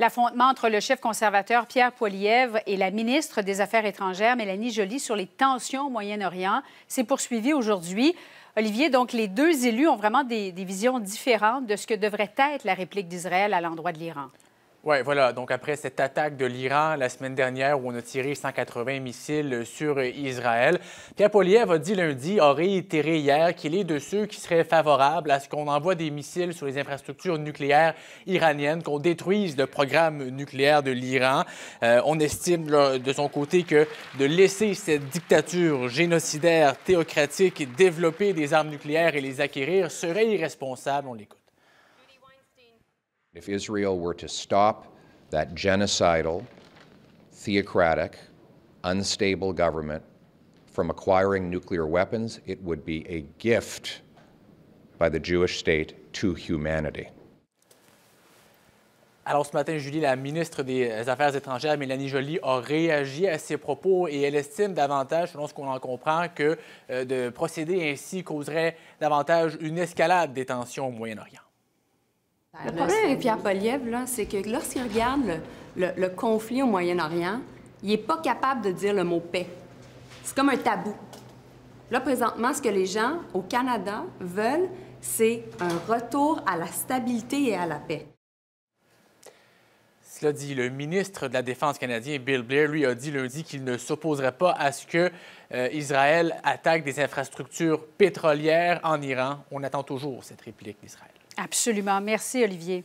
L'affrontement entre le chef conservateur Pierre Poilievre et la ministre des Affaires étrangères Mélanie Joly sur les tensions au Moyen-Orient s'est poursuivi aujourd'hui. Olivier, donc les deux élus ont vraiment des, des visions différentes de ce que devrait être la réplique d'Israël à l'endroit de l'Iran. Oui, voilà. Donc, après cette attaque de l'Iran la semaine dernière où on a tiré 180 missiles sur euh, Israël, Pierre Poliev a dit lundi, a réitéré hier, qu'il est de ceux qui seraient favorables à ce qu'on envoie des missiles sur les infrastructures nucléaires iraniennes, qu'on détruise le programme nucléaire de l'Iran. Euh, on estime de son côté que de laisser cette dictature génocidaire, théocratique, développer des armes nucléaires et les acquérir serait irresponsable. On l'écoute. If Israel were to stop that genocidal, theocratic, unstable government from acquiring nuclear weapons, it would be a gift by the Jewish state to humanity. Alors ce matin, Julie, la ministre des Affaires étrangères, Mélanie Joly, a réagi à ces propos et elle estime davantage, selon ce qu'on en comprend, que euh, de procéder ainsi causerait davantage une escalade des tensions au Moyen-Orient. Le problème avec Pierre Poliev, c'est que lorsqu'il regarde le, le, conflit au Moyen-Orient, il n'est pas capable de dire le mot paix. C'est comme un tabou. Là, présentement, ce que les gens au Canada veulent, c'est un retour à la stabilité et à la paix. Cela dit, le ministre de la Défense canadien, Bill Blair, lui a dit lundi qu'il ne s'opposerait pas à ce que euh, Israël attaque des infrastructures pétrolières en Iran. On attend toujours cette réplique d'Israël. Absolument. Merci, Olivier.